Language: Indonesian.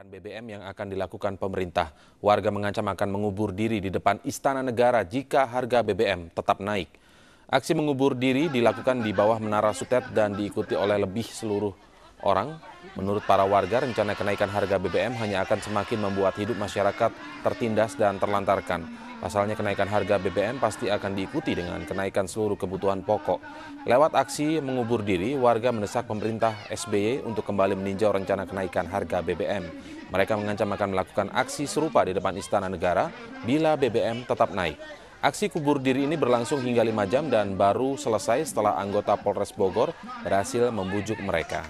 Akan BBM yang akan dilakukan pemerintah, warga mengancam akan mengubur diri di depan istana negara jika harga BBM tetap naik. Aksi mengubur diri dilakukan di bawah Menara Sutet dan diikuti oleh lebih seluruh orang. Menurut para warga, rencana kenaikan harga BBM hanya akan semakin membuat hidup masyarakat tertindas dan terlantarkan. Pasalnya kenaikan harga BBM pasti akan diikuti dengan kenaikan seluruh kebutuhan pokok. Lewat aksi mengubur diri, warga mendesak pemerintah SBY untuk kembali meninjau rencana kenaikan harga BBM. Mereka mengancam akan melakukan aksi serupa di depan Istana Negara bila BBM tetap naik. Aksi kubur diri ini berlangsung hingga 5 jam dan baru selesai setelah anggota Polres Bogor berhasil membujuk mereka.